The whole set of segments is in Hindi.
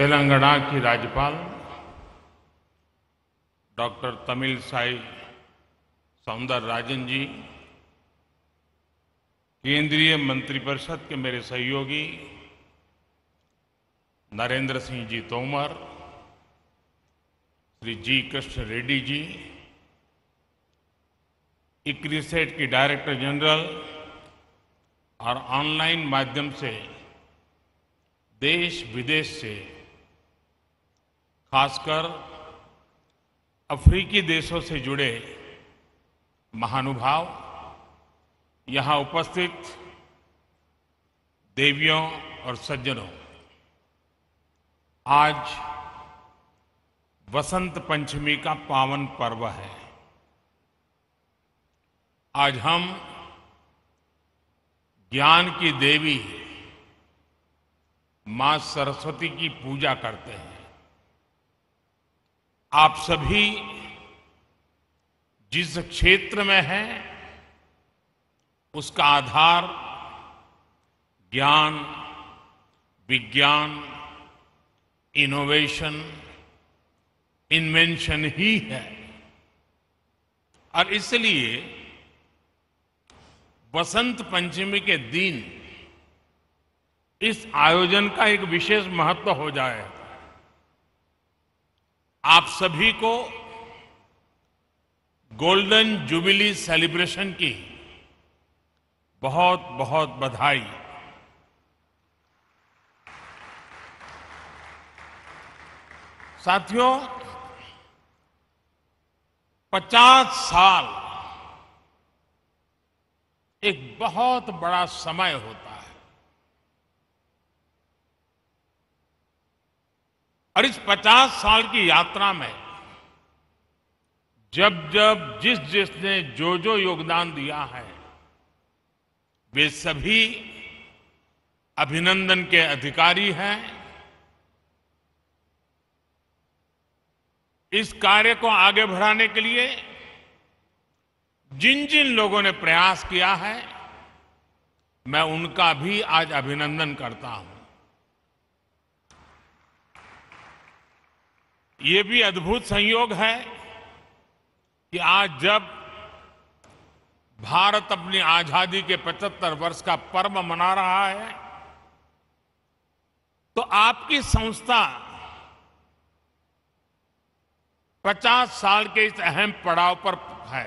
तेलंगाना की राज्यपाल doctor Tamilisai Soundararajan ji केंद्रीय मंत्रिपरिषद के मेरे सहयोगी नरेंद्र सिंह जी तोमर श्री जी कृष्ण रेड्डी जी इक्रीसेट की डायरेक्टर जनरल और ऑनलाइन माध्यम से देश विदेश से खासकर अफ्रीकी देशों से जुड़े महानुभाव यहां उपस्थित देवियों और सज्जनों आज वसंत पंचमी का पावन पर्व है आज हम ज्ञान की देवी मां सरस्वती की पूजा करते हैं आप सभी जिस क्षेत्र में हैं उसका आधार ज्ञान विज्ञान इनोवेशन इन्वेंशन ही है और इसलिए बसंत पंचमी के दिन इस आयोजन का एक विशेष महत्व हो जाएगा आप सभी को गोल्डन जुबिली सेलिब्रेशन की बहुत बहुत बधाई साथियों 50 साल एक बहुत बड़ा समय होता और इस 50 साल की यात्रा में जब जब जिस जिसने जो जो योगदान दिया है वे सभी अभिनंदन के अधिकारी हैं इस कार्य को आगे बढ़ाने के लिए जिन जिन लोगों ने प्रयास किया है मैं उनका भी आज अभिनंदन करता हूं ये भी अद्भुत संयोग है कि आज जब भारत अपनी आजादी के 75 वर्ष का पर्व मना रहा है तो आपकी संस्था 50 साल के इस अहम पड़ाव पर है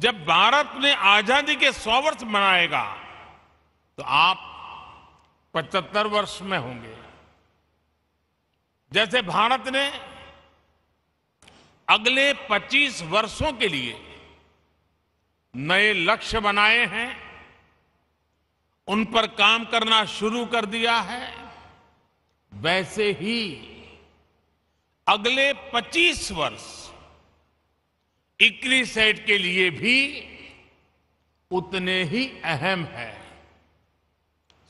जब भारत ने आजादी के 100 वर्ष मनाएगा तो आप 75 वर्ष में होंगे जैसे भारत ने अगले 25 वर्षों के लिए नए लक्ष्य बनाए हैं उन पर काम करना शुरू कर दिया है वैसे ही अगले 25 वर्ष इक्री सेट के लिए भी उतने ही अहम है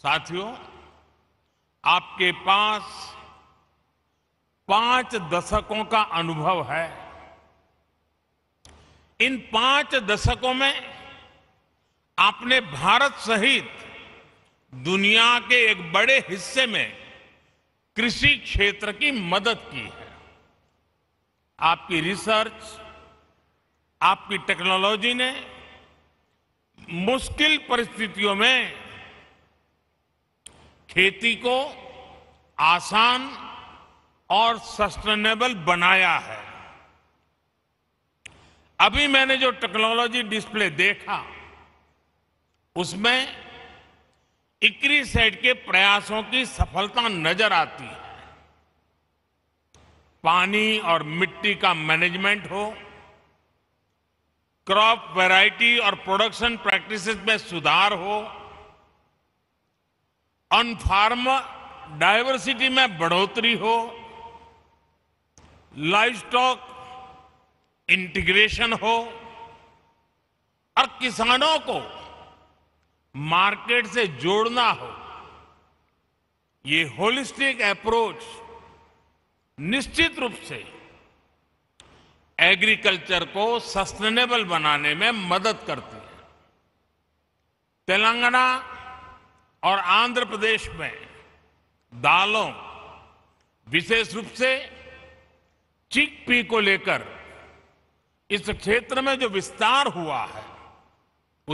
साथियों आपके पास पांच दशकों का अनुभव है इन पांच दशकों में आपने भारत सहित दुनिया के एक बड़े हिस्से में कृषि क्षेत्र की मदद की है आपकी रिसर्च आपकी टेक्नोलॉजी ने मुश्किल परिस्थितियों में खेती को आसान और सस्टेनेबल बनाया है अभी मैंने जो टेक्नोलॉजी डिस्प्ले देखा उसमें सेट के प्रयासों की सफलता नजर आती है पानी और मिट्टी का मैनेजमेंट हो क्रॉप वैरायटी और प्रोडक्शन प्रैक्टिसेस में सुधार हो अनफार्म डायवर्सिटी में बढ़ोतरी हो लाइफ स्टॉक इंटीग्रेशन हो और किसानों को मार्केट से जोड़ना हो ये होलिस्टिक अप्रोच निश्चित रूप से एग्रीकल्चर को सस्टेनेबल बनाने में मदद करती है तेलंगाना और आंध्र प्रदेश में दालों विशेष रूप से चिक पी को लेकर इस क्षेत्र में जो विस्तार हुआ है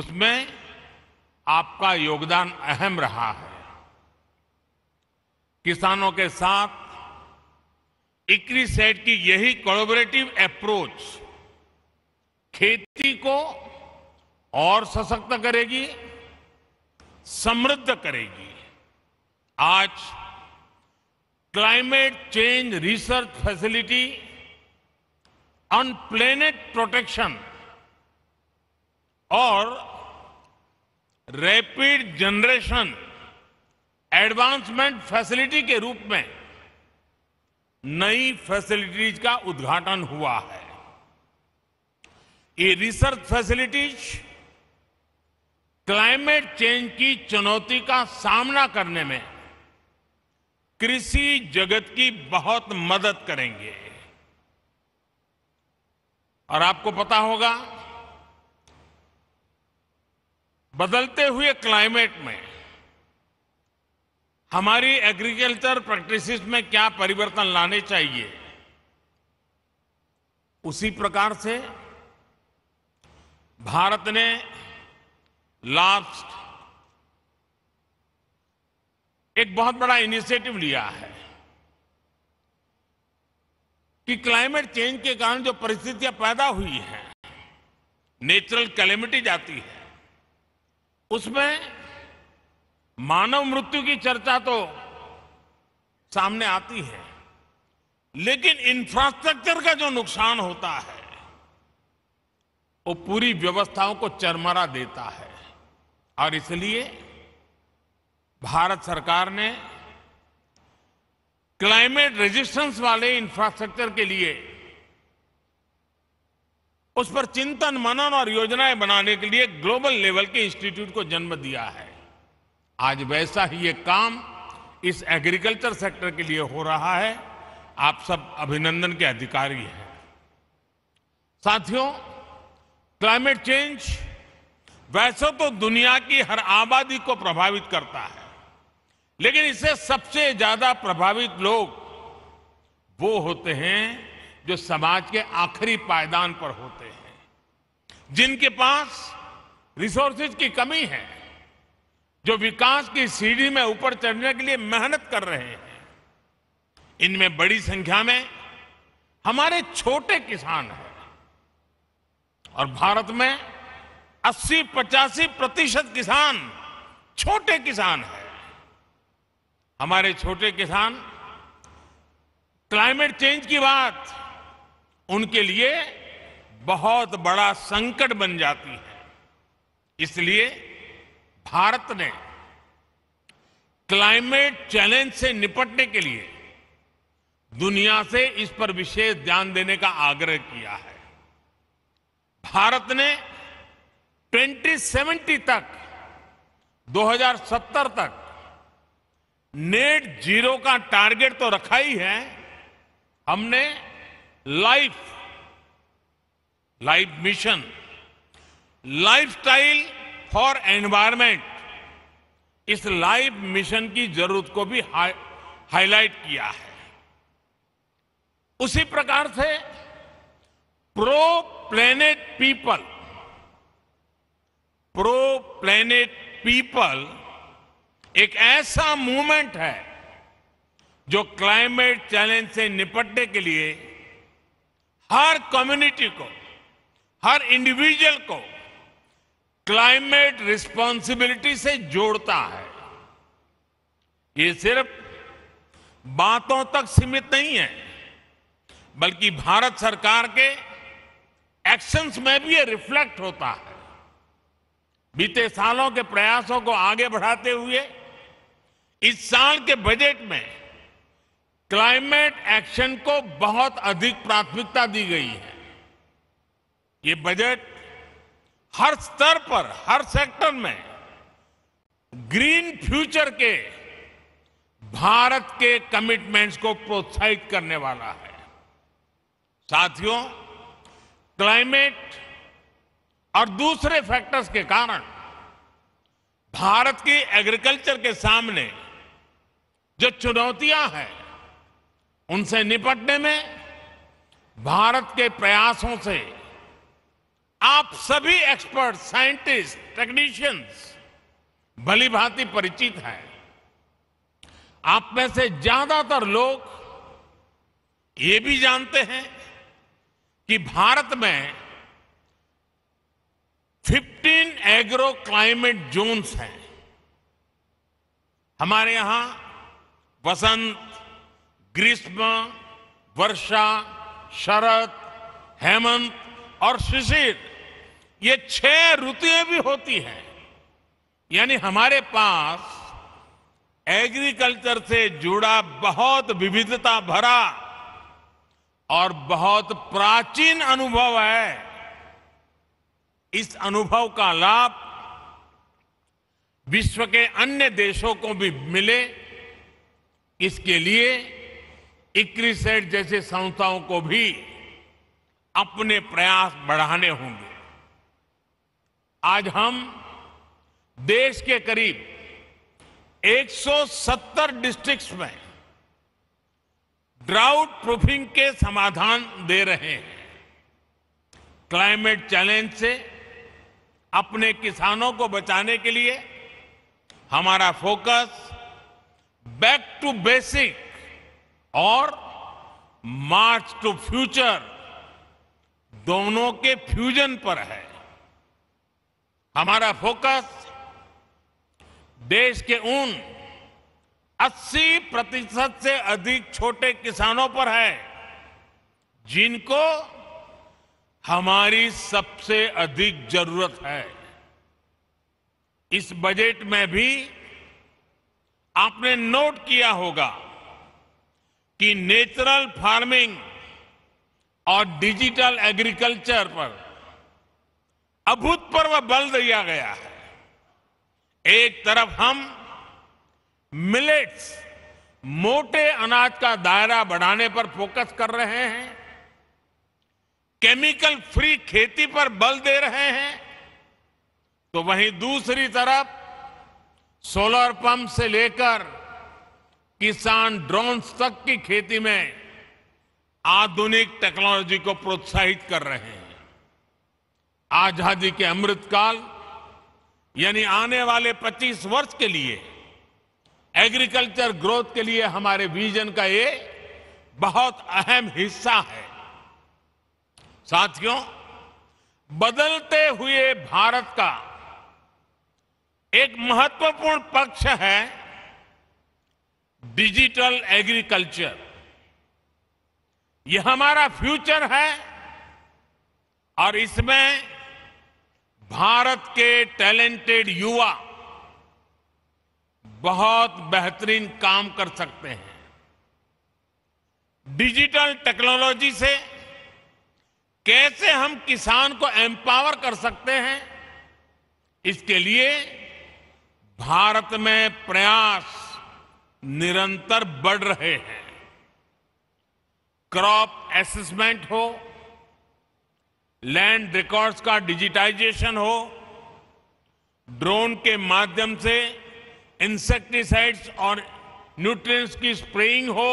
उसमें आपका योगदान अहम रहा है किसानों के साथ इक्री सेट की यही कोलोबरेटिव अप्रोच खेती को और सशक्त करेगी समृद्ध करेगी आज climate change research facility plant protection और रैपिड जनरेशन एडवांसमेंट फैसिलिटी के रूप में नई फैसिलिटीज का उद्घाटन हुआ है ये रिसर्च फैसिलिटीज क्लाइमेट चेंज की चुनौती का सामना करने में कृषि जगत की बहुत मदद करेंगे और आपको पता होगा बदलते हुए क्लाइमेट में हमारी एग्रीकल्चर प्रैक्टिसेस में क्या परिवर्तन लाने चाहिए उसी प्रकार से भारत ने लास्ट एक बहुत बड़ा इनिशिएटिव लिया है कि क्लाइमेट चेंज के कारण जो परिस्थितियां पैदा हुई हैं नेचुरल कैलेमिटी जाती है उसमें मानव मृत्यु की चर्चा तो सामने आती है लेकिन इंफ्रास्ट्रक्चर का जो नुकसान होता है वो पूरी व्यवस्थाओं को चरमरा देता है और इसलिए भारत सरकार ने क्लाइमेट रेजिस्टेंस वाले इंफ्रास्ट्रक्चर के लिए उस पर चिंतन मनन और योजनाएं बनाने के लिए ग्लोबल लेवल के इंस्टीट्यूट को जन्म दिया है आज वैसा ही एक काम इस एग्रीकल्चर सेक्टर के लिए हो रहा है आप सब अभिनंदन के अधिकारी हैं साथियों क्लाइमेट चेंज वैसे तो दुनिया की हर आबादी को प्रभावित करता है लेकिन इससे सबसे ज्यादा प्रभावित लोग वो होते हैं जो समाज के आखिरी पायदान पर होते हैं जिनके पास रिसोर्सेज की कमी है जो विकास की सीढ़ी में ऊपर चढ़ने के लिए मेहनत कर रहे हैं इनमें बड़ी संख्या में हमारे छोटे किसान हैं और भारत में 80-85 प्रतिशत किसान छोटे किसान हैं हमारे छोटे किसान क्लाइमेट चेंज की बात उनके लिए बहुत बड़ा संकट बन जाती है इसलिए भारत ने क्लाइमेट चैलेंज से निपटने के लिए दुनिया से इस पर विशेष ध्यान देने का आग्रह किया है भारत ने 2070 तक 2070 तक नेट जीरो का टारगेट तो रखा ही है हमने life life mission lifestyle for environment इस लाइफ मिशन की जरूरत को भी हाईलाइट किया है उसी प्रकार से pro planet people pro planet people एक ऐसा मूवमेंट है जो क्लाइमेट चैलेंज से निपटने के लिए हर कम्युनिटी को हर इंडिविजुअल को क्लाइमेट रिस्पॉन्सिबिलिटी से जोड़ता है ये सिर्फ बातों तक सीमित नहीं है बल्कि भारत सरकार के एक्शंस में भी ये रिफ्लेक्ट होता है बीते सालों के प्रयासों को आगे बढ़ाते हुए इस साल के बजट में क्लाइमेट एक्शन को बहुत अधिक प्राथमिकता दी गई है ये बजट हर स्तर पर हर सेक्टर में ग्रीन फ्यूचर के भारत के कमिटमेंट्स को प्रोत्साहित करने वाला है साथियों क्लाइमेट और दूसरे फैक्टर्स के कारण भारत की एग्रीकल्चर के सामने जो चुनौतियां हैं उनसे निपटने में भारत के प्रयासों से आप सभी एक्सपर्ट साइंटिस्ट टेक्नीशियंस भली भांति परिचित हैं आप में से ज्यादातर लोग ये भी जानते हैं कि भारत में 15 एग्रो क्लाइमेट जोन्स हैं हमारे यहां वसंत ग्रीष्म वर्षा शरद हेमंत और शिशिर ये छह ऋतुएं भी होती हैं यानी हमारे पास एग्रीकल्चर से जुड़ा बहुत विविधता भरा और बहुत प्राचीन अनुभव है इस अनुभव का लाभ विश्व के अन्य देशों को भी मिले इसके लिए इक्रीसेट जैसी संस्थाओं को भी अपने प्रयास बढ़ाने होंगे आज हम देश के करीब 170 डिस्ट्रिक्ट्स में ड्राउट प्रूफिंग के समाधान दे रहे हैं क्लाइमेट चैलेंज से अपने किसानों को बचाने के लिए हमारा फोकस बैक टू बेसिक और मार्च टू फ्यूचर दोनों के फ्यूजन पर है हमारा फोकस देश के उन 80 प्रतिशत से अधिक छोटे किसानों पर है जिनको हमारी सबसे अधिक जरूरत है इस बजट में भी आपने नोट किया होगा कि नेचुरल फार्मिंग और डिजिटल एग्रीकल्चर पर अभूतपूर्व बल दिया गया है एक तरफ हम मिलेट्स मोटे अनाज का दायरा बढ़ाने पर फोकस कर रहे हैं केमिकल फ्री खेती पर बल दे रहे हैं तो वहीं दूसरी तरफ सोलर पंप से लेकर किसान ड्रोन्स तक की खेती में आधुनिक टेक्नोलॉजी को प्रोत्साहित कर रहे हैं आजादी के अमृतकाल यानी आने वाले 25 वर्ष के लिए एग्रीकल्चर ग्रोथ के लिए हमारे विजन का ये बहुत अहम हिस्सा है साथियों बदलते हुए भारत का एक महत्वपूर्ण पक्ष है डिजिटल एग्रीकल्चर यह हमारा फ्यूचर है और इसमें भारत के टैलेंटेड युवा बहुत बेहतरीन काम कर सकते हैं डिजिटल टेक्नोलॉजी से कैसे हम किसान को एम्पावर कर सकते हैं इसके लिए भारत में प्रयास निरंतर बढ़ रहे हैं क्रॉप एसेसमेंट हो लैंड रिकॉर्ड्स का डिजिटाइजेशन हो ड्रोन के माध्यम से इंसेक्टिसाइड्स और न्यूट्रिएंट्स की स्प्रेइंग हो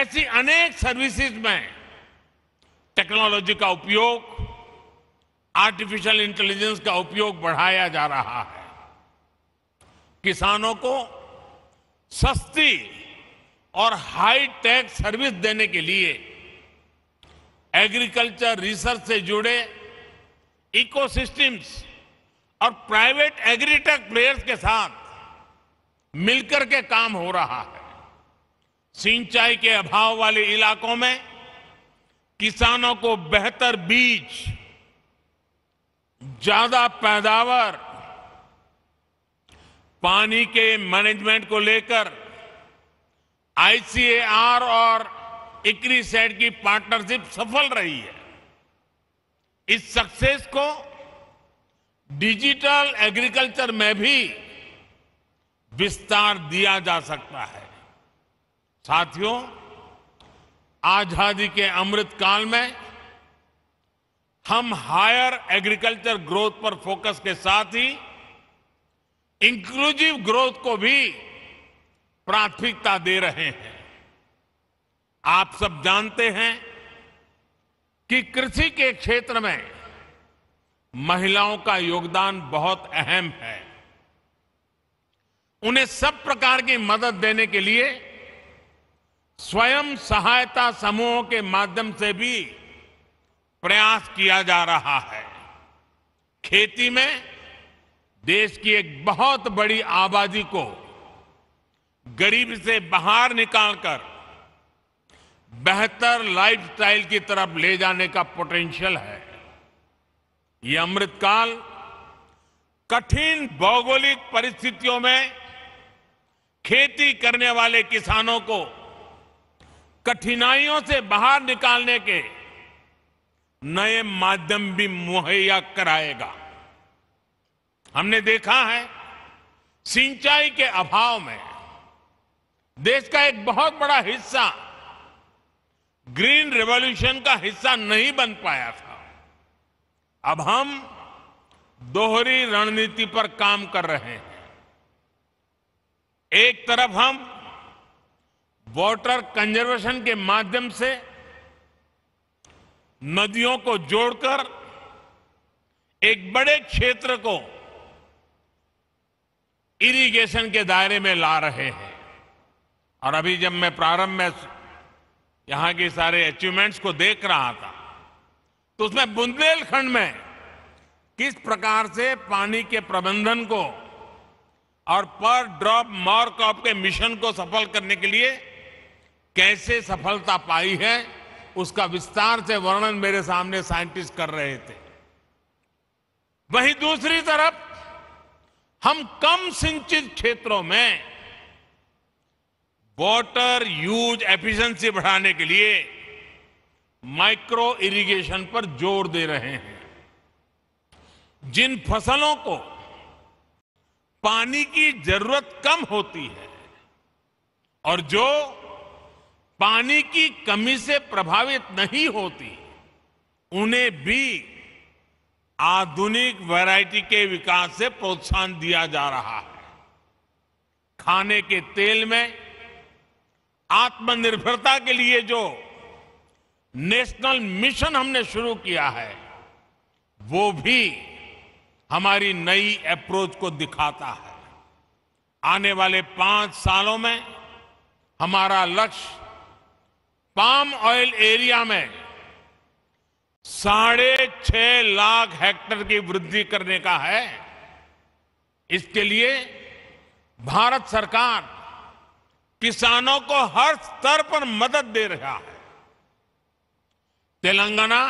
ऐसी अनेक सर्विसेज में टेक्नोलॉजी का उपयोग आर्टिफिशियल इंटेलिजेंस का उपयोग बढ़ाया जा रहा है किसानों को सस्ती और हाई टेक सर्विस देने के लिए एग्रीकल्चर रिसर्च से जुड़े इकोसिस्टम्स और प्राइवेट एग्रीटेक प्लेयर्स के साथ मिलकर के काम हो रहा है सिंचाई के अभाव वाले इलाकों में किसानों को बेहतर बीज ज्यादा पैदावार पानी के मैनेजमेंट को लेकर आईसीएआर और इक्री सेट की पार्टनरशिप सफल रही है इस सक्सेस को डिजिटल एग्रीकल्चर में भी विस्तार दिया जा सकता है साथियों आजादी के अमृत काल में हम हायर एग्रीकल्चर ग्रोथ पर फोकस के साथ ही इंक्लूसिव ग्रोथ को भी प्राथमिकता दे रहे हैं आप सब जानते हैं कि कृषि के क्षेत्र में महिलाओं का योगदान बहुत अहम है उन्हें सब प्रकार की मदद देने के लिए स्वयं सहायता समूहों के माध्यम से भी प्रयास किया जा रहा है खेती में देश की एक बहुत बड़ी आबादी को गरीब से बाहर निकालकर बेहतर लाइफस्टाइल की तरफ ले जाने का पोटेंशियल है ये अमृतकाल कठिन भौगोलिक परिस्थितियों में खेती करने वाले किसानों को कठिनाइयों से बाहर निकालने के नए माध्यम भी मुहैया कराएगा हमने देखा है सिंचाई के अभाव में देश का एक बहुत बड़ा हिस्सा ग्रीन रेवोल्यूशन का हिस्सा नहीं बन पाया था अब हम दोहरी रणनीति पर काम कर रहे हैं एक तरफ हम वाटर कंजर्वेशन के माध्यम से नदियों को जोड़कर एक बड़े क्षेत्र को इरिगेशन के दायरे में ला रहे हैं और अभी जब मैं प्रारंभ में यहां के सारे अचीवमेंट्स को देख रहा था तो उसमें बुंदेलखंड में किस प्रकार से पानी के प्रबंधन को और पर ड्रॉप मॉर कॉप के मिशन को सफल करने के लिए कैसे सफलता पाई है उसका विस्तार से वर्णन मेरे सामने साइंटिस्ट कर रहे थे वहीं दूसरी तरफ हम कम सिंचित क्षेत्रों में वाटर यूज एफिशिएंसी बढ़ाने के लिए माइक्रो इरिगेशन पर जोर दे रहे हैं जिन फसलों को पानी की जरूरत कम होती है और जो पानी की कमी से प्रभावित नहीं होती उन्हें भी आधुनिक वैरायटी के विकास से प्रोत्साहन दिया जा रहा है खाने के तेल में आत्मनिर्भरता के लिए जो नेशनल मिशन हमने शुरू किया है वो भी हमारी नई अप्रोच को दिखाता है आने वाले पांच सालों में हमारा लक्ष्य पाम ऑयल एरिया में साढ़े छह लाख हेक्टर की वृद्धि करने का है इसके लिए भारत सरकार किसानों को हर स्तर पर मदद दे रहा है तेलंगाना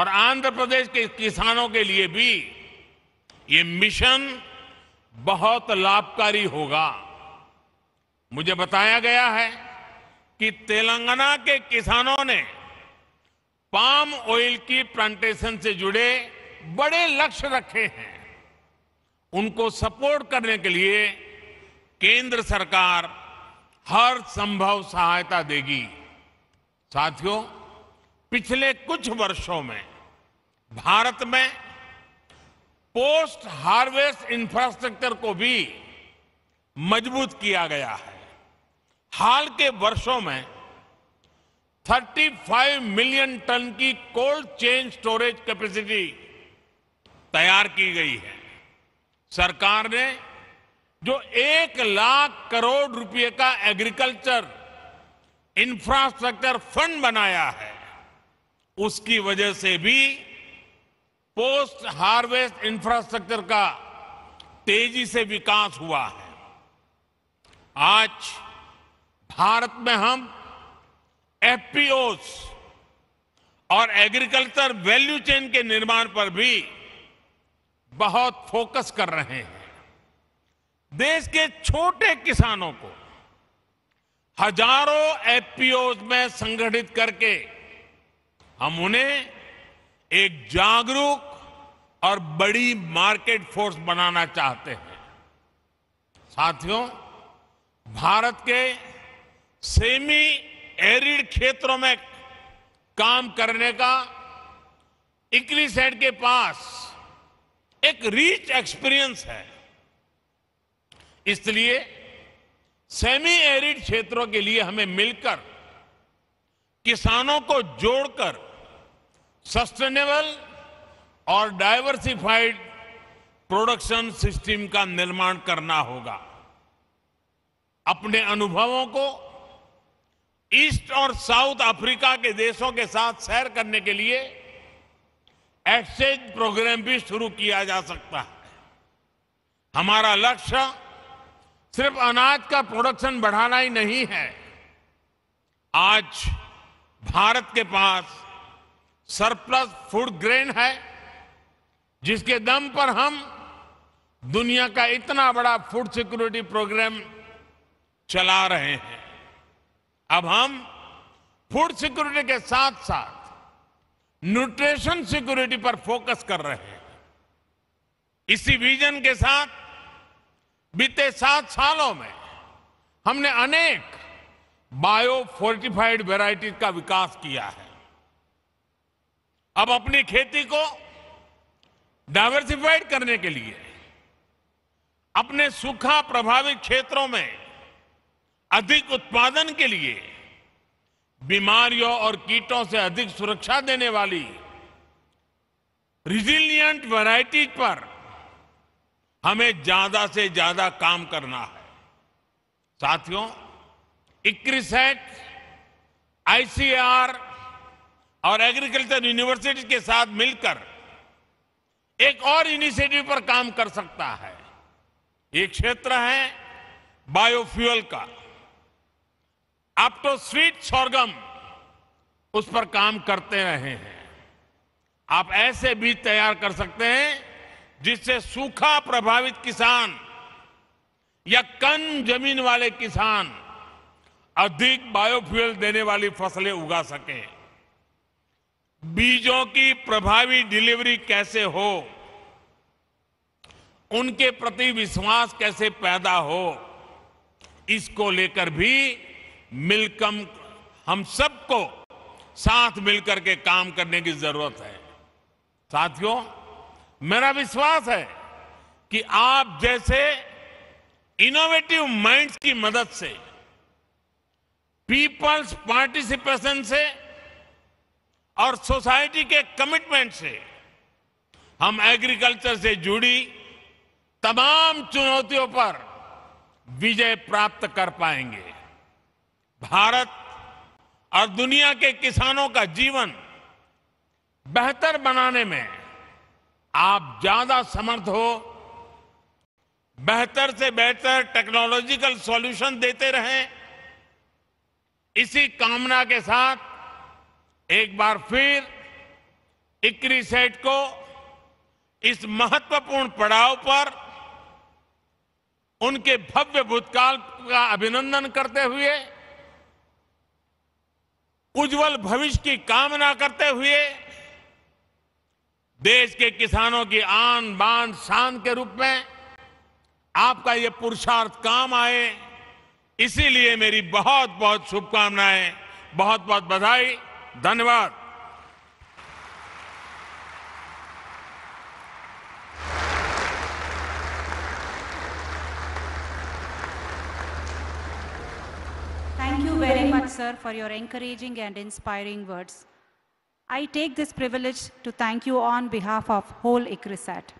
और आंध्र प्रदेश के किसानों के लिए भी ये मिशन बहुत लाभकारी होगा मुझे बताया गया है कि तेलंगाना के किसानों ने पाम ऑयल की प्लांटेशन से जुड़े बड़े लक्ष्य रखे हैं उनको सपोर्ट करने के लिए केंद्र सरकार हर संभव सहायता देगी साथियों पिछले कुछ वर्षों में भारत में पोस्ट हार्वेस्ट इंफ्रास्ट्रक्चर को भी मजबूत किया गया है हाल के वर्षों में 35 मिलियन टन की कोल्ड चेन स्टोरेज कैपेसिटी तैयार की गई है सरकार ने जो एक लाख करोड़ रुपए का एग्रीकल्चर इंफ्रास्ट्रक्चर फंड बनाया है उसकी वजह से भी पोस्ट हार्वेस्ट इंफ्रास्ट्रक्चर का तेजी से विकास हुआ है आज भारत में हम एफपीओस और एग्रीकल्चर वैल्यू चेन के निर्माण पर भी बहुत फोकस कर रहे हैं देश के छोटे किसानों को हजारों एफपीओ में संगठित करके हम उन्हें एक जागरूक और बड़ी मार्केट फोर्स बनाना चाहते हैं साथियों भारत के सेमी एरिड क्षेत्रों में काम करने का इकली साइड के पास एक रिच एक्सपीरियंस है इसलिए सेमी एरिड क्षेत्रों के लिए हमें मिलकर किसानों को जोड़कर सस्टेनेबल और डाइवर्सिफाइड प्रोडक्शन सिस्टम का निर्माण करना होगा अपने अनुभवों को ईस्ट और साउथ अफ्रीका के देशों के साथ सैर करने के लिए एक्सचेंज प्रोग्राम भी शुरू किया जा सकता है हमारा लक्ष्य सिर्फ अनाज का प्रोडक्शन बढ़ाना ही नहीं है आज भारत के पास सरप्लस फूड ग्रेन है जिसके दम पर हम दुनिया का इतना बड़ा फूड सिक्योरिटी प्रोग्राम चला रहे हैं अब हम फूड सिक्योरिटी के साथ साथ न्यूट्रिशन सिक्योरिटी पर फोकस कर रहे हैं इसी विजन के साथ बीते सात सालों में हमने अनेक बायो फोर्टिफाइड वेराइटीज का विकास किया है अब अपनी खेती को डाइवर्सिफाइड करने के लिए अपने सूखा प्रभावित क्षेत्रों में अधिक उत्पादन के लिए बीमारियों और कीटों से अधिक सुरक्षा देने वाली रिजिलियंट वैरायटीज पर हमें ज्यादा से ज्यादा काम करना है साथियों इक्रीसेट आईसीआर और एग्रीकल्चर यूनिवर्सिटी के साथ मिलकर एक और इनिशिएटिव पर काम कर सकता है ये क्षेत्र है बायोफ्यूल का आप तो स्वीट स्वर्गम उस पर काम करते रहे हैं आप ऐसे बीज तैयार कर सकते हैं जिससे सूखा प्रभावित किसान या कम जमीन वाले किसान अधिक बायोफ्यूल देने वाली फसलें उगा सके बीजों की प्रभावी डिलीवरी कैसे हो उनके प्रति विश्वास कैसे पैदा हो इसको लेकर भी मिलकम हम सबको साथ मिलकर के काम करने की जरूरत है साथियों मेरा विश्वास है कि आप जैसे इनोवेटिव माइंड्स की मदद से पीपल्स पार्टिसिपेशन से और सोसाइटी के कमिटमेंट से हम एग्रीकल्चर से जुड़ी तमाम चुनौतियों पर विजय प्राप्त कर पाएंगे भारत और दुनिया के किसानों का जीवन बेहतर बनाने में आप ज्यादा समर्थ हो बेहतर से बेहतर टेक्नोलॉजिकल सॉल्यूशन देते रहें इसी कामना के साथ एक बार फिर इक्री सेट को इस महत्वपूर्ण पड़ाव पर उनके भव्य भूतकाल का अभिनंदन करते हुए उज्जवल भविष्य की कामना करते हुए देश के किसानों की आन बान शान के रूप में आपका ये पुरुषार्थ काम आए इसीलिए मेरी बहुत बहुत शुभकामनाएं बहुत बहुत बधाई धन्यवाद sir, for your encouraging and inspiring words. I take this privilege to thank you on behalf of whole ICRISAT.